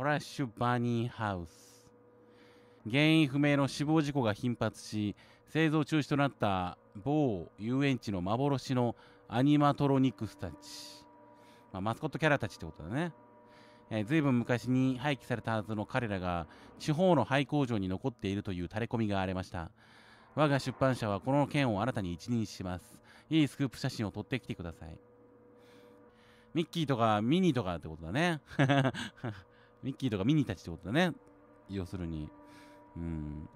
トラッシュバニーハウス原因不明の死亡事故が頻発し製造中止となった某遊園地の幻のアニマトロニクスたち、まあ、マスコットキャラたちってことだねえー、随分昔に廃棄されたはずの彼らが地方の廃工場に残っているというタレコミが荒れました我が出版社はこの件を新たに一任しますいいスクープ写真を撮ってきてくださいミッキーとかミニーとかってことだねミッキーとかミニーたちってことだね。要するに。うん。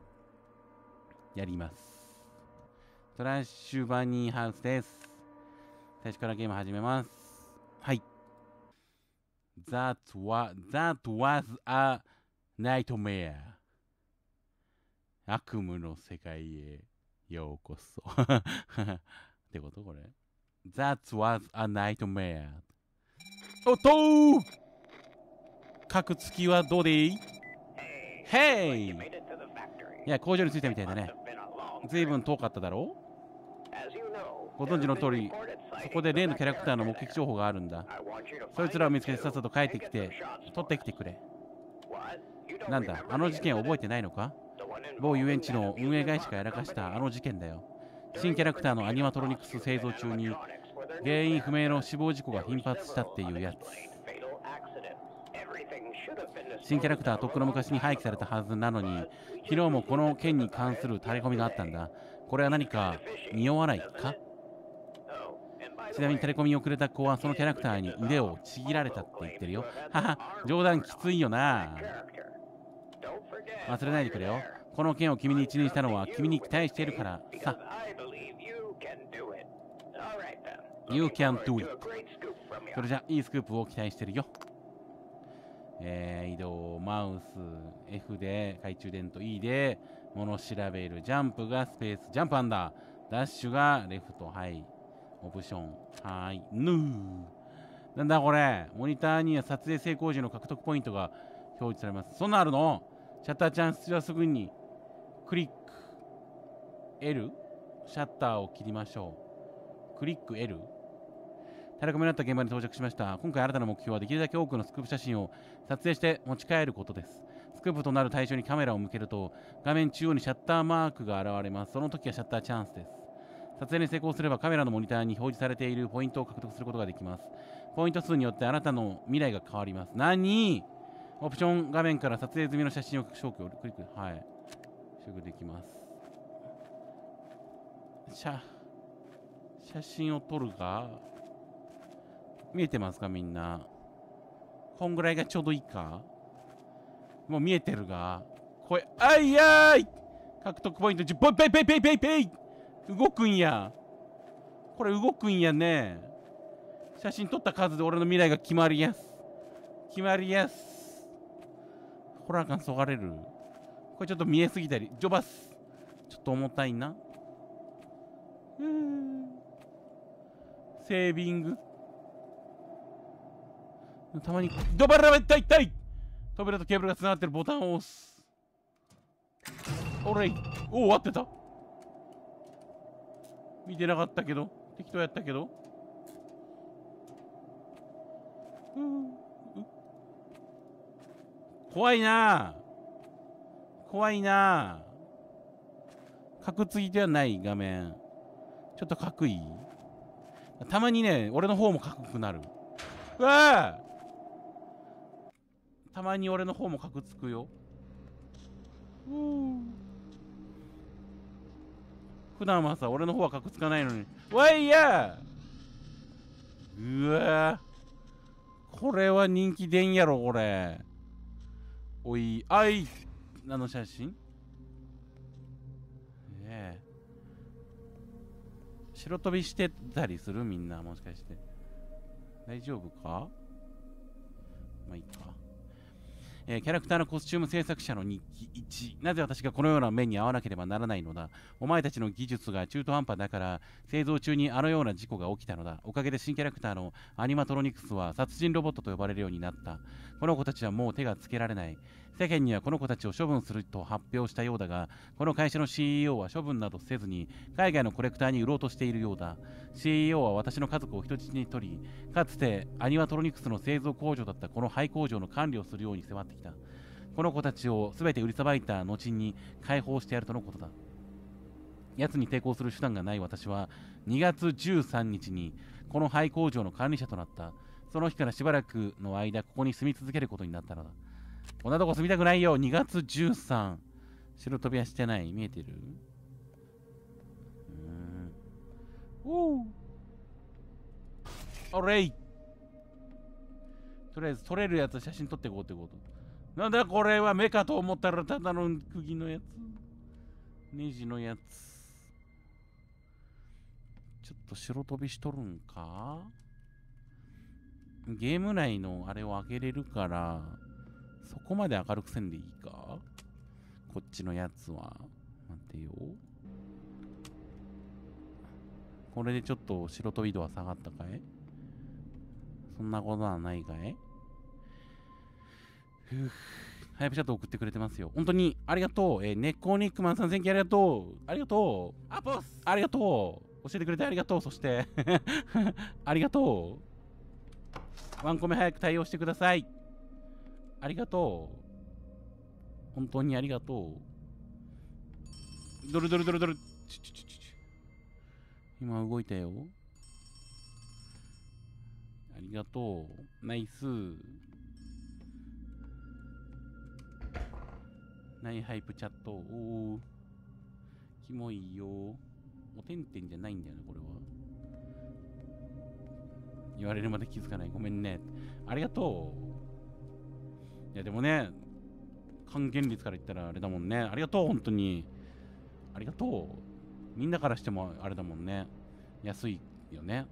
やります。トラッシュバニーハウスです。最初からゲーム始めます。はい。That was, that was a nightmare. 悪夢の世界へようこそ。ってことこれ。That was a nightmare. おっとー各月はどうでいいヘイいや、工場に着いたみたいだね。ずいぶん遠かっただろうご存知の通り、そこで例のキャラクターの目撃情報があるんだ。そいつらを見つけてさっさと帰ってきて、取ってきてくれ。なんだ、あの事件覚えてないのか某遊園地の運営会社がやらかしたあの事件だよ。新キャラクターのアニマトロニクス製造中に原因不明の死亡事故が頻発したっていうやつ。新キャラクターとっくの昔に廃棄されたはずなのに昨日もこの件に関するタレコミがあったんだこれは何か匂わないかちなみにタレコミをくれた子はそのキャラクターに腕をちぎられたって言ってるよはは冗談きついよな忘れないでくれよこの件を君に一任したのは君に期待しているからさ You can do it それじゃいいスクープを期待してるよえー、移動、マウス、F で、懐中電灯 E で、物調べる、ジャンプがスペース、ジャンプアンダー、ダッシュがレフト、はい、オプション、はい、ヌー。なんだこれ、モニターには撮影成功時の獲得ポイントが表示されます。そんなあるのシャッターチャンスはすぐに、クリック、L、シャッターを切りましょう。クリック L、垂れ込のあった現場に到着しました今回新たな目標はできるだけ多くのスクープ写真を撮影して持ち帰ることですスクープとなる対象にカメラを向けると画面中央にシャッターマークが現れますその時はシャッターチャンスです撮影に成功すればカメラのモニターに表示されているポイントを獲得することができますポイント数によってあなたの未来が変わります何オプション画面から撮影済みの写真を消去クリックはい消去できます写真を撮るが見えてますかみんな。こんぐらいがちょうどいいかもう見えてるが。これ、あいやーい獲得ポイント10、ぽいぺいぺいぺいぺいぺい動くんや。これ動くんやね。写真撮った数で俺の未来が決まりやす。決まりやす。ホラー感そがれる。これちょっと見えすぎたり。ジョバス。ちょっと重たいな。うん。セービング。たまにドバラバ痛い痛い扉とケーブルが繋がってるボタンを押すおれいおお合ってた見てなかったけど適当やったけどう怖いな怖いなかくつぎではない画面ちょっとかくいたまにね俺の方もかくくなるうわあたまに俺の方もかくつくよう普段はさ俺の方はかくつかないのにわいやうわこれは人気でんやろこれおいあいあの写真ええ白飛びしてたりするみんなもしかして大丈夫かまあいいかえー、キャラクターのコスチューム制作者の日記1なぜ私がこのような目に遭わなければならないのだお前たちの技術が中途半端だから製造中にあのような事故が起きたのだおかげで新キャラクターのアニマトロニクスは殺人ロボットと呼ばれるようになったこの子たちはもう手がつけられない世間にはこの子たちを処分すると発表したようだが、この会社の CEO は処分などせずに、海外のコレクターに売ろうとしているようだ。CEO は私の家族を人質に取り、かつてアニワトロニクスの製造工場だったこの廃工場の管理をするように迫ってきた。この子たちを全て売りさばいた後に解放してやるとのことだ。奴に抵抗する手段がない私は2月13日にこの廃工場の管理者となったその日からしばらくの間ここに住み続けることになったのだこんなとこ住みたくないよ。2月13。白飛びはしてない。見えてるうん。おれいとりあえず撮れるやつ写真撮っていこうってこと。なんだこれは目かと思ったらただの釘のやつ。ネジのやつ。ちょっと白飛びしとるんかゲーム内のあれを開けれるから、そこまで明るくせんでいいかこっちのやつは。待てよ。これでちょっと白飛び度は下がったかいそんなことはないかいふぅ。早くチャット送ってくれてますよ。本当に、ありがとう。えー、ネコニックマンさん、機ありがとう。ありがとう。アポスありがとう。教えてくれてありがとう。そして ありがとう。ワンコメ早く対応してください。ありがとう。本当にありがとう。ドルドルドルドル。ちちちち今動いたよ。ありがとう。ナイス。ナイハイプチャット。おお。キモいよ。おてんてんじゃないんだよね、これは。言われるまで気づかない。ごめんね。ありがとう。いやでもね還元率から言ったらあれだもんねありがとう本当にありがとうみんなからしてもあれだもんね安いよね、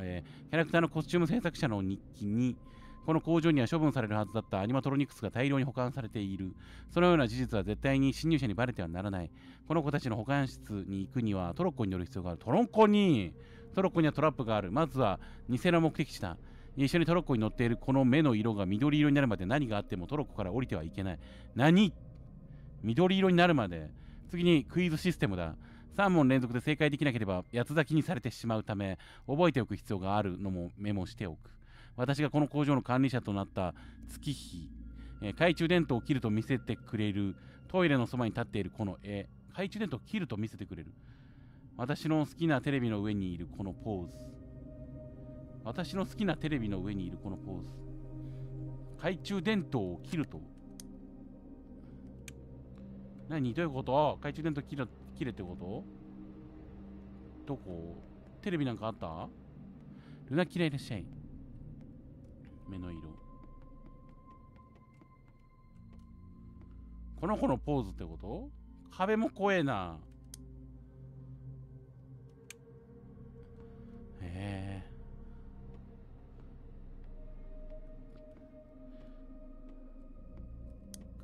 えー、キャラクターのコスチューム制作者の日記にこの工場には処分されるはずだったアニマトロニクスが大量に保管されている。そのような事実は絶対に侵入者にバレてはならない。この子たちの保管室に行くにはトロッコに乗る必要がある。トロッコにトロッコにはトラップがある。まずは偽の目的地だ。一緒にトロッコに乗っているこの目の色が緑色になるまで何があってもトロッコから降りてはいけない。何緑色になるまで。次にクイズシステムだ。3問連続で正解できなければ八つ咲きにされてしまうため、覚えておく必要があるのもメモしておく。私がこの工場の管理者となった月日、えー、懐中電灯を切ると見せてくれる、トイレのそばに立っているこの絵、懐中電灯を切ると見せてくれる。私の好きなテレビの上にいるこのポーズ。私の好きなテレビの上にいるこのポーズ懐中電灯を切ると何どういうこと懐中電灯切る切れってことどこテレビなんかあったルナ嫌いらっしゃい目の色この子のポーズってこと壁も怖えなへえ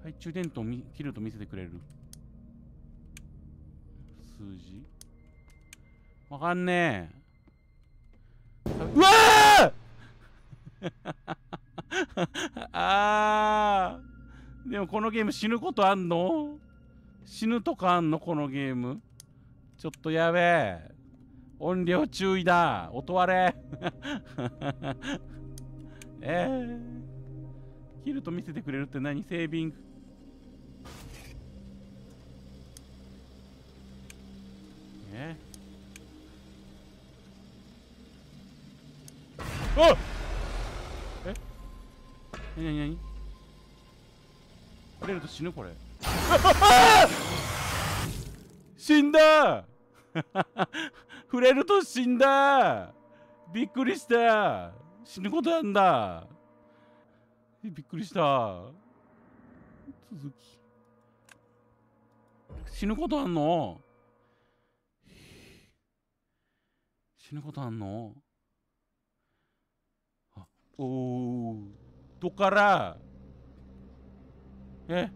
懐中電灯を切ると見せてくれる。数字わかんねえ。うわー あでもこのゲーム死ぬことあんの死ぬとかあんのこのゲーム。ちょっとやべえ。音量注意だ。音割れ。えー、切ると見せてくれるって何セービングねおっえなにな触れると死ぬこれ 死んだ 触れると死んだびっくりした死ぬことなんだびっくりした続き死ぬことあんの死ぬことあんのあおおどっからえ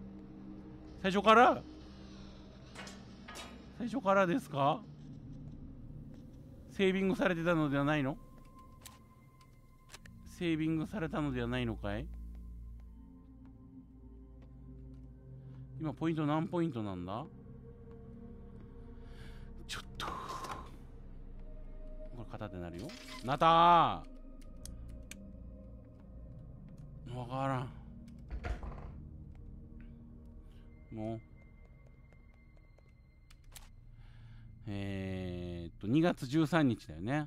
最初から最初からですかセービングされてたのではないのセービングされたのではないのかい今ポイント何ポイントなんだちょっとこれ肩でなるよなたわからんもうえー、っと2月13日だよね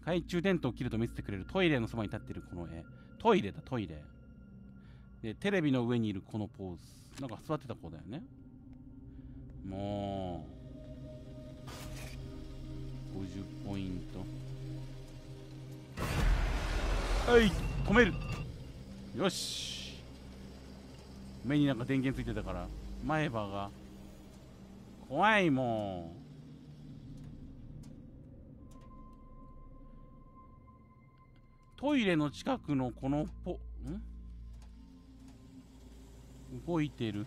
懐中電灯を切ると見せてくれるトイレのそばに立ってるこの絵トイレだトイレでテレビの上にいるこのポーズなんか座ってた子だよねもう50ポイントはい止めるよし目になんか電源ついてたから前歯が怖いもんトイレの近くのこのポん動いてる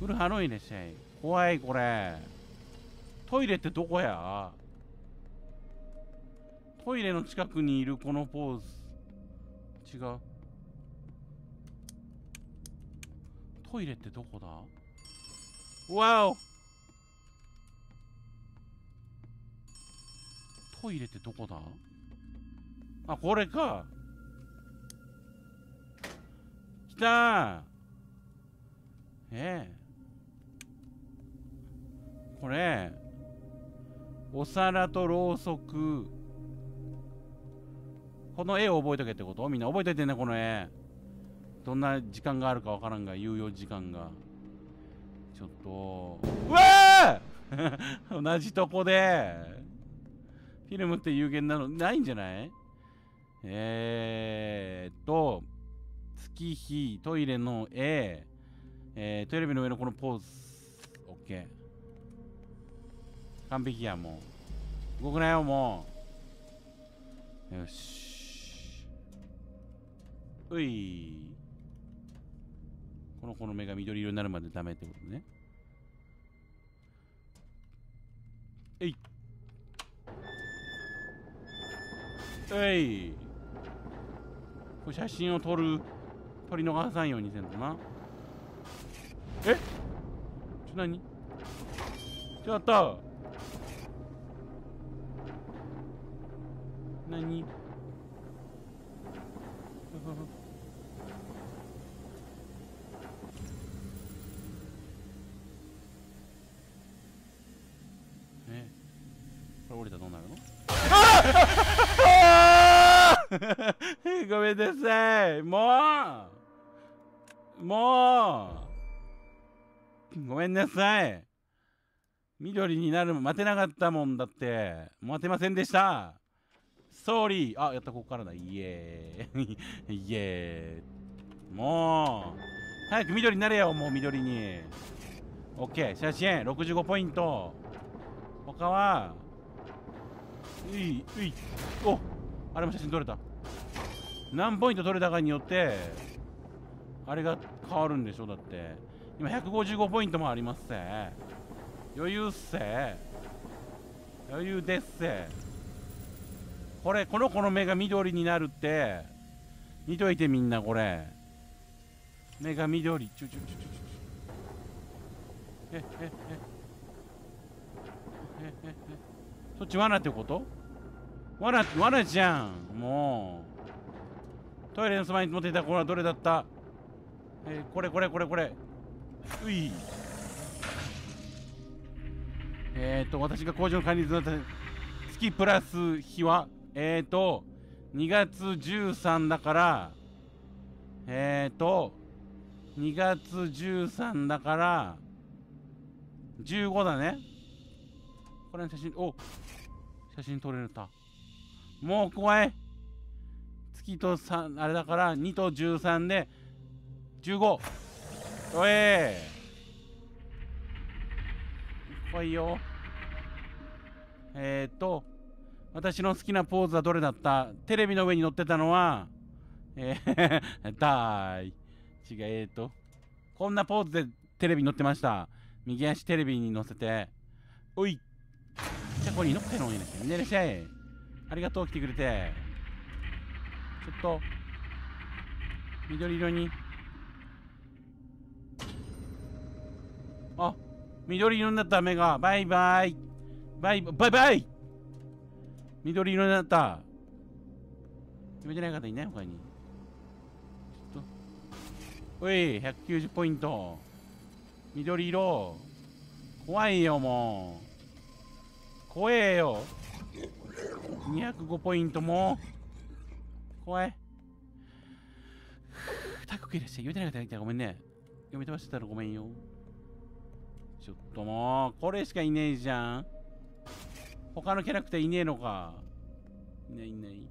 うるはろいねせい怖いこれトイレってどこやトイレの近くにいるこのポーズ違うトイレってどこだわおトイレってどこだあこれか来たええこれお皿とろうそくこの絵を覚えとけってことみんな覚えといてね、この絵。どんな時間があるかわからんが、有用時間が。ちょっと。うわ 同じとこで。フィルムって有限なの、ないんじゃないえーっと、月日、トイレの絵、えー、テレビの上のこのポーズ。オッケー。完璧や、もう。動くなよ、もう。よし。ういこの子の目が緑色になるまでダメってことねえいえいこれ写真を撮る撮り逃さんようにせんとなえちょ何ちょっと何ごめんなさい。もうもうごめんなさい。緑になる待てなかったもんだって。待てませんでした。ソーリー。あ、やった、ここからだ。イエーイ。イエーイ。もう早く緑になれよ、もう緑に。オッケー、写真65ポイント。他は、ういうい、おあれも写真撮れた何ポイント取れたかによってあれが変わるんでしょだって今155ポイントもありますせ余裕っせ余裕ですせこれこの子の目が緑になるって見といてみんなこれ目が緑ちょちょちょちょちょええええええそっち罠ってことわら、わらじゃん。もう。トイレのそばに持っていたこれはどれだったえー、これこれこれこれ。うい。えっ、ー、と、私が工場の管理図だった月プラス日はえっ、ー、と、2月13だから、えっ、ー、と、2月13だから、15だね。これの写真、お写真撮れた。もう怖い月と3あれだから2と13で15おえー、怖いよえー、っと私の好きなポーズはどれだったテレビの上に載ってたのはえへ、だーい違えー、っとこんなポーズでテレビに載ってました右足テレビに載せておいじゃあこれに乗ってのいいねみんしゃいありがとう、来てくれて。ちょっと、緑色に。あ、緑色になった目が。バイバイ。バイバイバイ緑色になった。決めてない方いない他に。ちょっと。おい、190ポイント。緑色。怖いよ、もう。怖えよ。205ポイントも怖い高くいらっしゃい読めてなかったらごめんね読め飛ばしてたらごめんよちょっともうこれしかいねえじゃん他のキャラクターいねえのかいないいない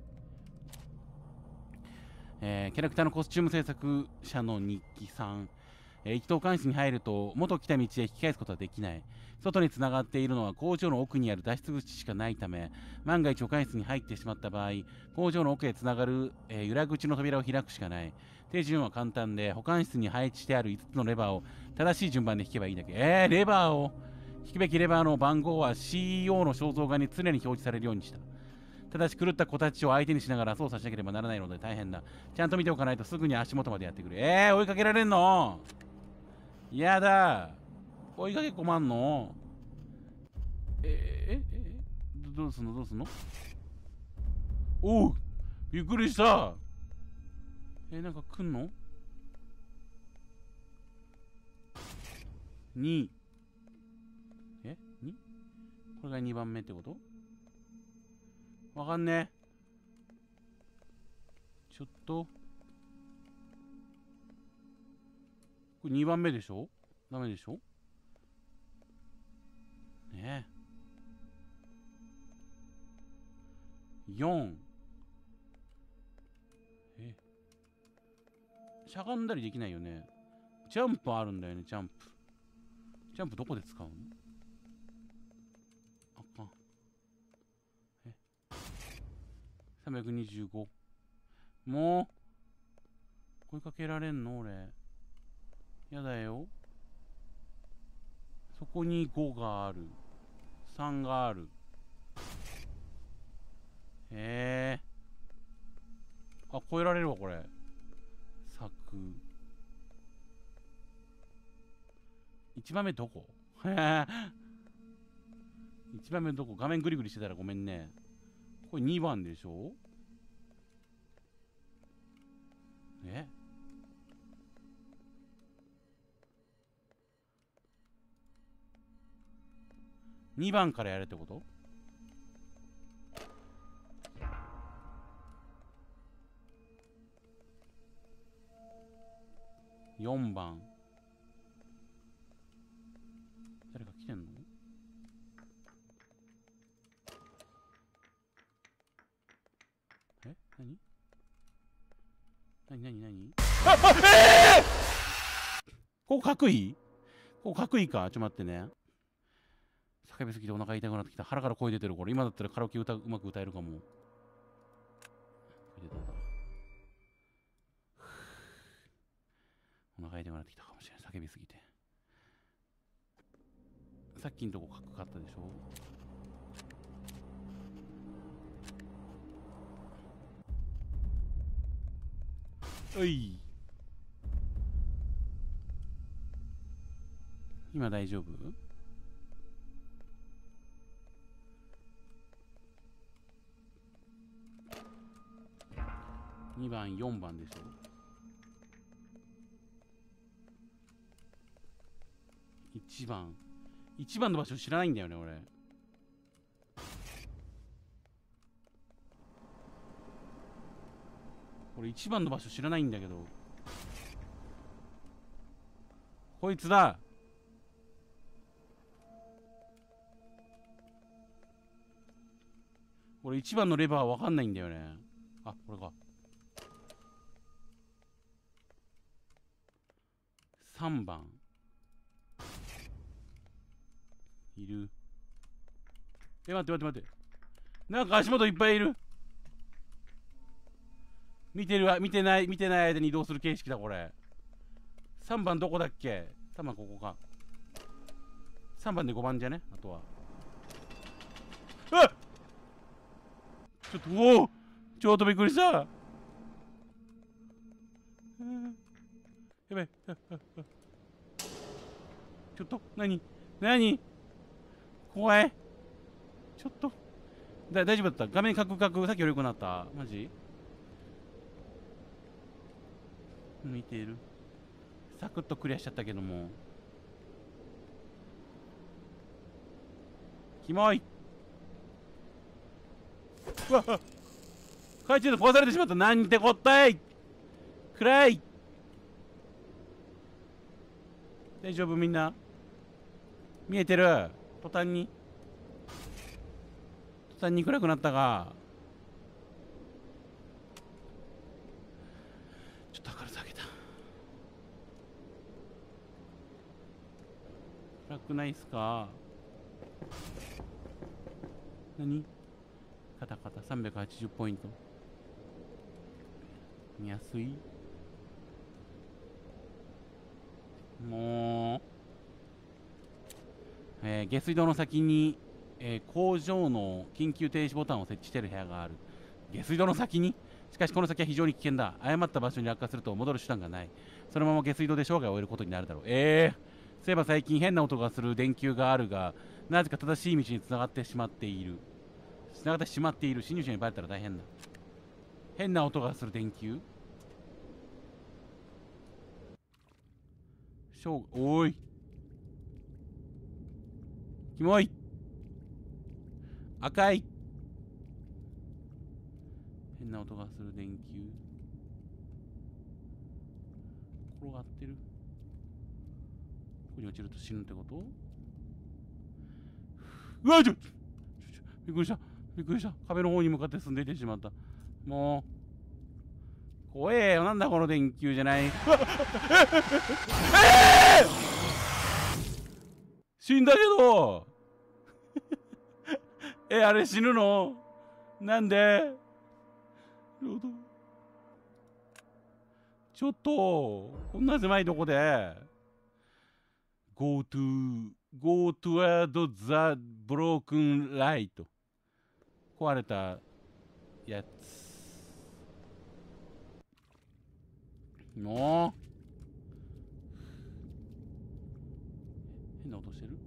えー、キャラクターのコスチューム制作者の日記さん、えー、一等監視に入ると元来た道へ引き返すことはできない外につながっているのは工場の奥にある脱出口しかないため万が一保管室に入ってしまった場合工場の奥へつながる、えー、裏口の扉を開くしかない手順は簡単で保管室に配置してある5つのレバーを正しい順番で引けばいいだけえー、レバーを引くべきレバーの番号は CEO の肖像画に常に表示されるようにしたただし狂った子たちを相手にしながら操作しなければならないので大変だちゃんと見ておかないとすぐに足元までやってくるえー、追いかけられんのやだ追いかけ困んのえ、え、え、どうすんのどうすんのおうびっくりしたえ、なんか来んの ?2 え ?2? これが2番目ってことわかんねえ。ちょっと。これ2番目でしょダメでしょね4えしゃがんだりできないよねジャンプあるんだよねジャンプジャンプどこで使うのあかんえ325もう追いかけられんの俺やだよそこに5がある。さんがあるへえあ超えられるわこれ柵1番目どこ ?1 番目どこ画面グリグリしてたらごめんねこれ2番でしょえ2番からやれってこと4番誰か来てんのえ何何何何ああええー、ここ角位ここ角位かちょっと待ってね叫びすぎてお腹痛くなってきた。腹から声出てる。これ今だったらカラオケ歌うまく歌えるかも。出たお腹痛くなってきたかもしれない。叫びすぎて。さっきのとこかっかったでしょおい今大丈夫2番4番でしょ1番1番の場所知らないんだよね俺俺1番の場所知らないんだけどこいつだ俺1番のレバーわかんないんだよねあこれか3番いるえ待って待って待ってなんか足元いっぱいいる見てるわ見てない見てない間に移動する形式だこれ3番どこだっけ ?3 番ここか3番で5番じゃねあとはっちょっとおおちょっとびっくりしたやばい。ちょっと、何何怖い。ちょっと。だ、大丈夫だった。画面カクカク。さっきより良くなった。マジ向いている。サクッとクリアしちゃったけども。キモいうわ海中で壊されてしまった。なんてこったい暗い大丈夫みんな見えてる途端に途端に暗くなったがちょっと明るさげた暗くないっすか何カタカタ380ポイント見やすいもう、えー、下水道の先に、えー、工場の緊急停止ボタンを設置している部屋がある下水道の先にしかしこの先は非常に危険だ誤った場所に落下すると戻る手段がないそのまま下水道で生涯を終えることになるだろうえー、そういえば最近変な音がする電球があるがなぜか正しい道につながってしまっているつながってしまっている侵入者にバレたら大変だ変な音がする電球しょうおいキモい赤い変な音がする電球転がってるここに落ちると死ぬってことうわちょびっくりしたびっくりした壁の方に向かって進んでいってしまったもう怖えよなんだこの電球じゃない 死んだけど えあれ死ぬのなんでちょっとこんな狭いとこで Go to Go toward the broken light 壊れたやつなあ変な音してる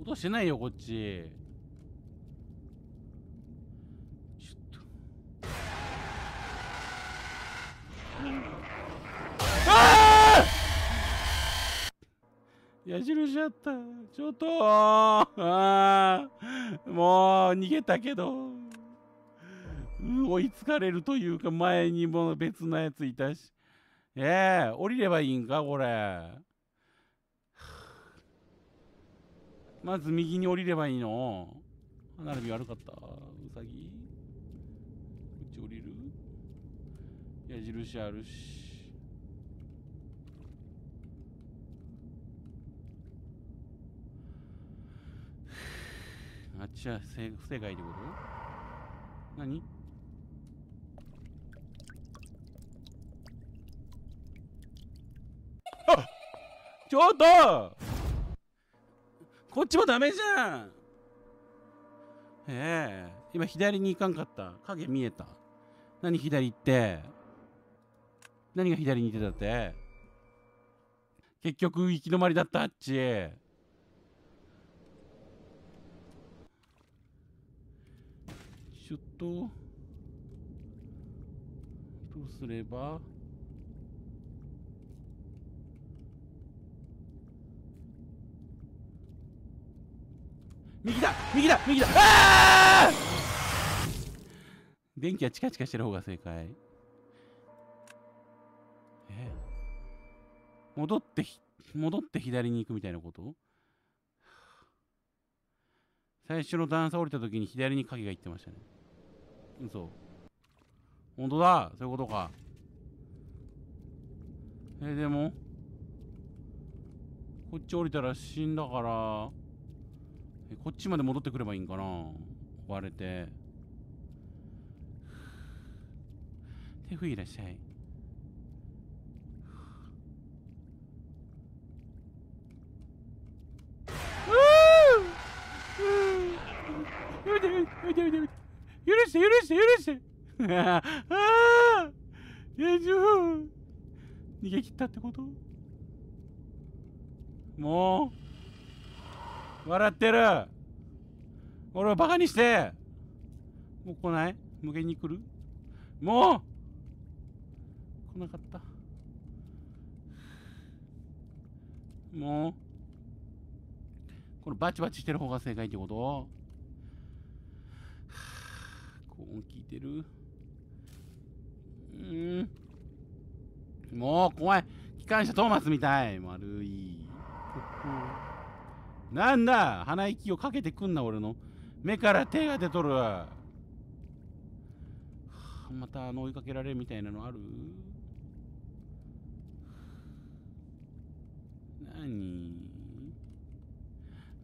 音してないよこっちちょっとああ矢印あったちょっとああもう逃げたけど追いつかれるというか前にも別のやついたしええー、降りればいいんかこれまず右に降りればいいの花火悪かったうさぎこっち降りる矢印あるし あっちは不正解ってこと何ちょっとこっちもダメじゃんええー、今左に行かんかった影見えた何左行って何が左に行ってたって結局行き止まりだったあっちちょっとどうすれば右だ右だあ電気はチカチカしてる方が正解え戻って戻って左に行くみたいなこと最初の段差降りた時に左に影が行ってましたね嘘本当だそういうことかえでもこっち降りたら死んだからえこっちまで戻ってくればいいんかな割れて手振いらっしゃいやめてやめてやめてやめて許して許して許してああ大丈夫逃げ切ったってこともう笑ってる俺はバカにしてもう来ない無限に来るもう来なかったもうこのバチバチしてる方が正解ってことはあ、高音聞いてるうんもう怖い機関車トーマスみたい丸いここなんだ鼻息をかけてくんな俺の目から手が出とる、またあの追いかけられみたいなのある何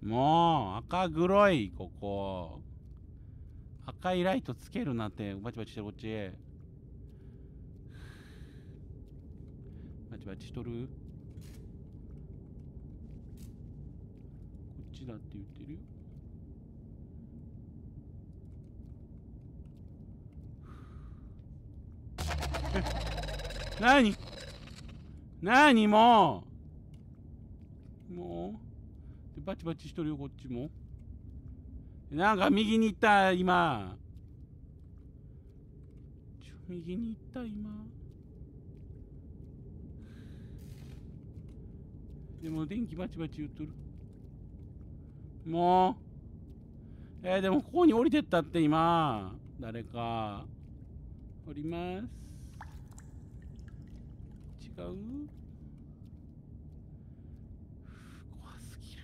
もう赤黒いここ赤いライトつけるなってバチバチしてこっちバチバチしとるだって言ってるよなになにもうもうでバチバチしとるよこっちもなんか右に行った今ちょ右に行った今でも電気バチバチ言っとるもう。えー、でもここに降りてったって今。誰か。降ります。違う怖すぎる。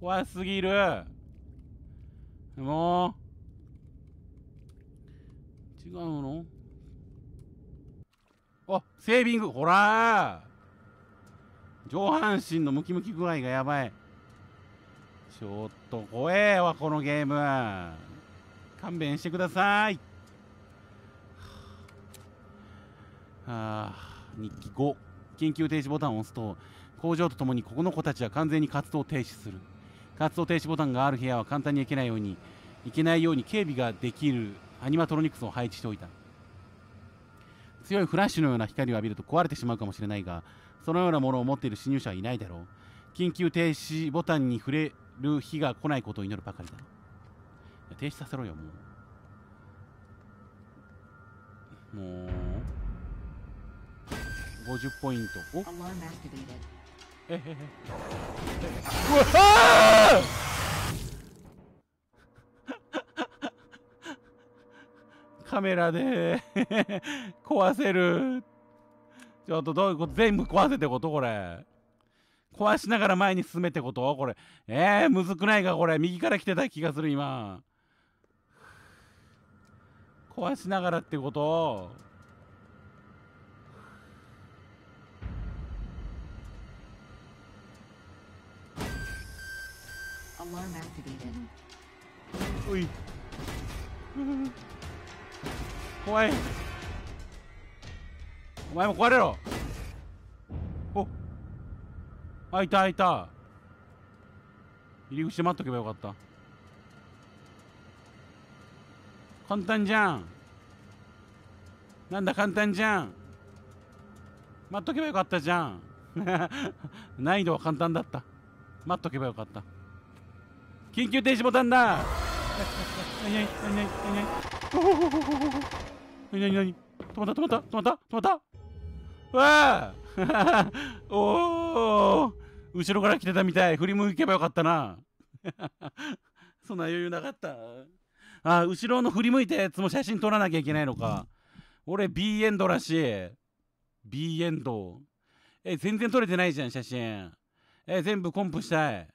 怖すぎる。もう。違うのあセービングほら上半身のムキムキ具合がやばいちょっと怖えわこのゲーム勘弁してくださいはあ日記5緊急停止ボタンを押すと工場とともにここの子たちは完全に活動停止する活動停止ボタンがある部屋は簡単に行けないように行けないように警備ができるアニマトロニクスを配置しておいた強いフラッシュのような光を浴びると壊れてしまうかもしれないがそのようなものを持っている侵入者はいないだろう緊急停止ボタンに触れる日が来ないことを祈るばかりだ停止させろよもうもう50ポイントおえへへうわカメラで 壊せるちょっとどういうこと全部壊せってことこれ壊しながら前に進めってことこれえー、むずくないかこれ右から来てた気がする今壊しながらってことおい怖いお前も壊れろお開いたいた入り口で待っとけばよかった簡単じゃんなんだ簡単じゃん待っとけばよかったじゃん 難易度は簡単だった待っとけばよかった緊急停止ボタンだ何何何何何何何何何止まった止まった止まった止まったわあ おお後ろから来てたみたい。振り向けばよかったな。そんな余裕なかった。あ、後ろの振り向いたやつも写真撮らなきゃいけないのか。俺 B エンドらしい。B エンド。え、全然撮れてないじゃん、写真。え、全部コンプしたい。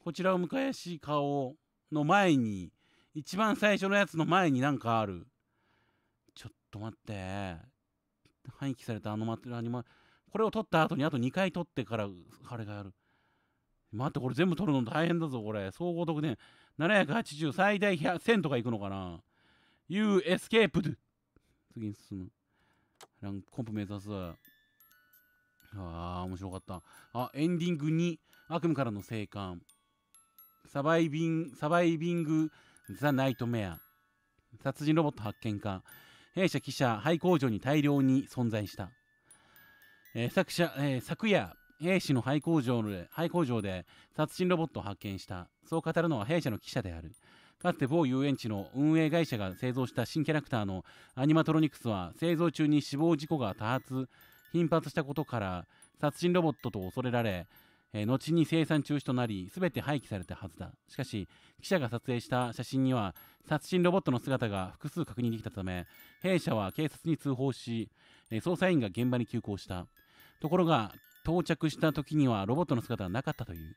こちらをむかやしい顔の前に、一番最初のやつの前になんかある。ちょっと待って。廃棄されたあの枕にまこれを取った後にあと2回取ってから彼がやる待ってこれ全部取るの大変だぞこれ総合得点780最大100 1000とかいくのかな You escaped 次に進むランコンプ目指すああ、面白かった。あ、エンディングに悪夢からの生還。サバイビン、サバイビング・ザ・ナイトメア。殺人ロボット発見か弊社記者廃工場に大量に存在した、えー、作者、えー、昨夜兵士の廃工場で廃工場で殺人ロボットを発見したそう語るのは弊社の記者であるかつて某遊園地の運営会社が製造した新キャラクターのアニマトロニクスは製造中に死亡事故が多発頻発したことから殺人ロボットと恐れられえ後に生産中止となり全て廃棄されたはずだしかし記者が撮影した写真には殺人ロボットの姿が複数確認できたため弊社は警察に通報し、え捜査員が現場に急行したところが到着した時にはロボットの姿はなかったという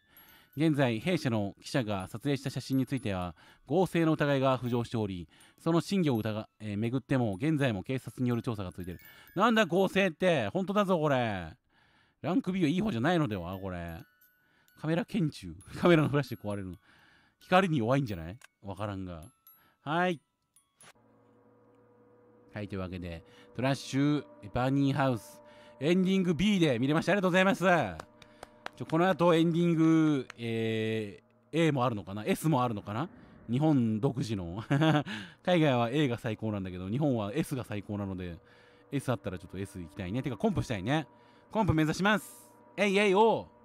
現在弊社の記者が撮影した写真については合成の疑いが浮上しておりその真偽を疑、えー、巡っても現在も警察による調査が続いているなんだ合成って本当だぞこれランク B はいい方じゃないのではこれ。カメラ拳銃。カメラのフラッシュ壊れるの。光に弱いんじゃないわからんが。はい。はい、というわけで、トラッシュ、バニーハウス、エンディング B で見れました。ありがとうございます。ちょこの後、エンディング、えー、A もあるのかな ?S もあるのかな日本独自の 海外は A が最高なんだけど、日本は S が最高なので、S あったらちょっと S 行きたいね。てか、コンプしたいね。コンプ目指しますえいえいおー